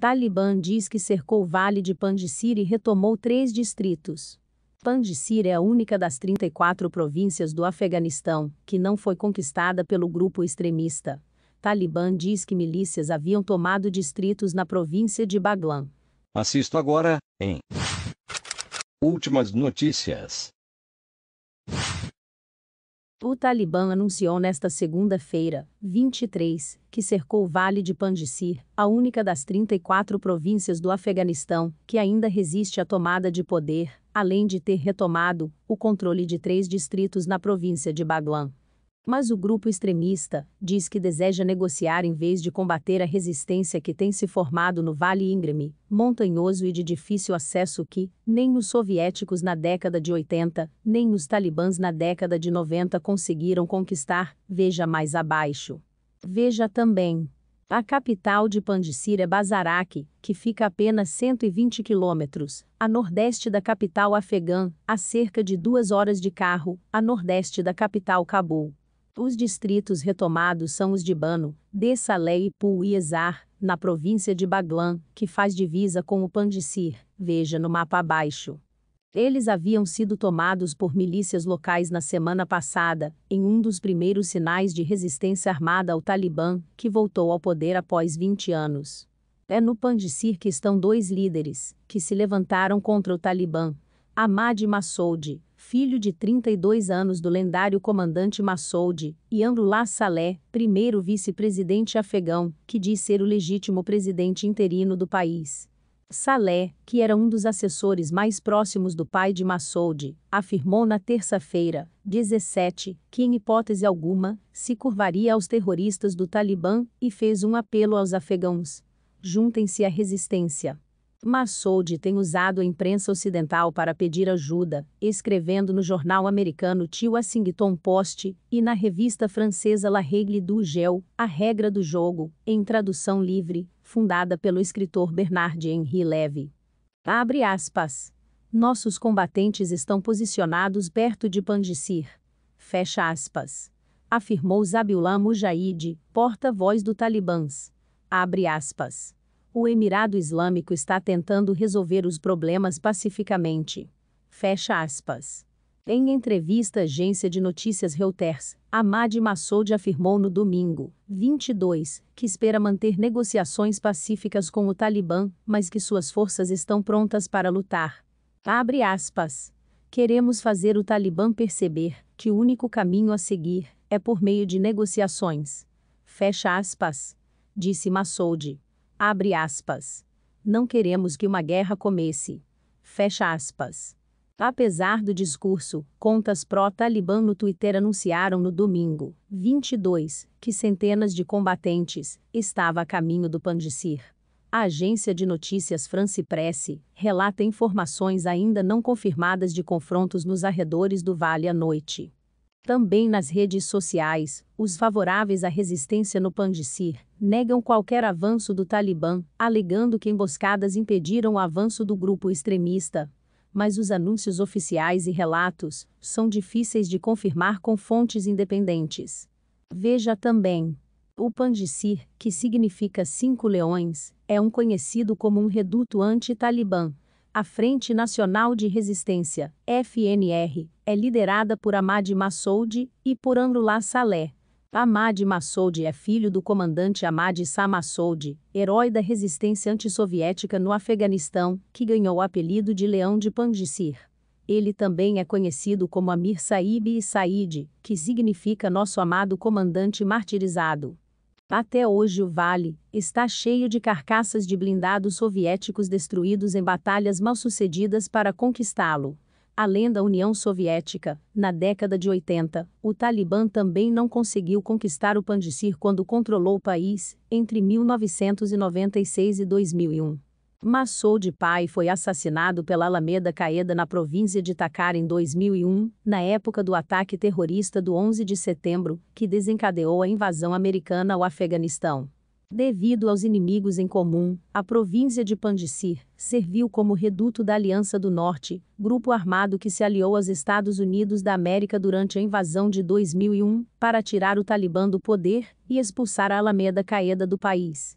Talibã diz que cercou o Vale de Pandicir e retomou três distritos. Pandicir é a única das 34 províncias do Afeganistão que não foi conquistada pelo grupo extremista. Talibã diz que milícias haviam tomado distritos na província de Baglan. Assisto agora, em Últimas notícias. O Talibã anunciou nesta segunda-feira, 23, que cercou o Vale de Pandjshir, a única das 34 províncias do Afeganistão que ainda resiste à tomada de poder, além de ter retomado o controle de três distritos na província de Baglan. Mas o grupo extremista diz que deseja negociar em vez de combater a resistência que tem se formado no Vale Íngreme, montanhoso e de difícil acesso que, nem os soviéticos na década de 80, nem os talibãs na década de 90 conseguiram conquistar, veja mais abaixo. Veja também. A capital de Pandicir é Bazarak, que fica a apenas 120 quilômetros, a nordeste da capital afegã, a cerca de duas horas de carro, a nordeste da capital Cabul. Os distritos retomados são os de Bano, Dessalé e Puiesar, na província de Baglan, que faz divisa com o Pandissir, veja no mapa abaixo. Eles haviam sido tomados por milícias locais na semana passada, em um dos primeiros sinais de resistência armada ao Talibã, que voltou ao poder após 20 anos. É no Pandissir que estão dois líderes, que se levantaram contra o Talibã, Ahmad Massoud, filho de 32 anos do lendário comandante Massoud, e Anlullah Saleh, primeiro vice-presidente afegão, que diz ser o legítimo presidente interino do país. Saleh, que era um dos assessores mais próximos do pai de Massoud, afirmou na terça-feira, 17, que em hipótese alguma, se curvaria aos terroristas do Talibã e fez um apelo aos afegãos. Juntem-se à resistência. Massoud tem usado a imprensa ocidental para pedir ajuda, escrevendo no jornal americano The Washington Post e na revista francesa La Règle du Gel, A Regra do Jogo, em tradução livre, fundada pelo escritor Bernard Henry Levy. Abre aspas. Nossos combatentes estão posicionados perto de Pandicir. Fecha aspas. Afirmou Zabiullah Mujahid, porta-voz do Talibãs. Abre aspas o Emirado Islâmico está tentando resolver os problemas pacificamente. Fecha aspas. Em entrevista à agência de notícias Reuters, Ahmad Massoud afirmou no domingo, 22, que espera manter negociações pacíficas com o Talibã, mas que suas forças estão prontas para lutar. Abre aspas. Queremos fazer o Talibã perceber que o único caminho a seguir é por meio de negociações. Fecha aspas. Disse Massoud. Abre aspas. Não queremos que uma guerra comece. Fecha aspas. Apesar do discurso, contas pró-Talibã no Twitter anunciaram no domingo, 22, que centenas de combatentes estavam a caminho do Pandicir. A agência de notícias France Presse relata informações ainda não confirmadas de confrontos nos arredores do vale à noite. Também nas redes sociais, os favoráveis à resistência no Pandicir negam qualquer avanço do Talibã, alegando que emboscadas impediram o avanço do grupo extremista. Mas os anúncios oficiais e relatos são difíceis de confirmar com fontes independentes. Veja também. O Pandicir, que significa cinco leões, é um conhecido como um reduto anti-Talibã, a Frente Nacional de Resistência, FNR, é liderada por Ahmad Massoud e por Anrullah Saleh. Ahmad Massoud é filho do comandante Ahmad Shah Massoud, herói da resistência antissoviética no Afeganistão, que ganhou o apelido de Leão de Panjshir. Ele também é conhecido como Amir Saib e Said, que significa Nosso Amado Comandante Martirizado. Até hoje o vale está cheio de carcaças de blindados soviéticos destruídos em batalhas mal sucedidas para conquistá-lo. Além da União Soviética, na década de 80, o Talibã também não conseguiu conquistar o Pandicir quando controlou o país, entre 1996 e 2001. Massou de Pai foi assassinado pela Alameda Caeda na província de Takar em 2001, na época do ataque terrorista do 11 de setembro, que desencadeou a invasão americana ao Afeganistão. Devido aos inimigos em comum, a província de Pandicir serviu como reduto da Aliança do Norte, grupo armado que se aliou aos Estados Unidos da América durante a invasão de 2001, para tirar o Talibã do poder e expulsar a Alameda Caeda do país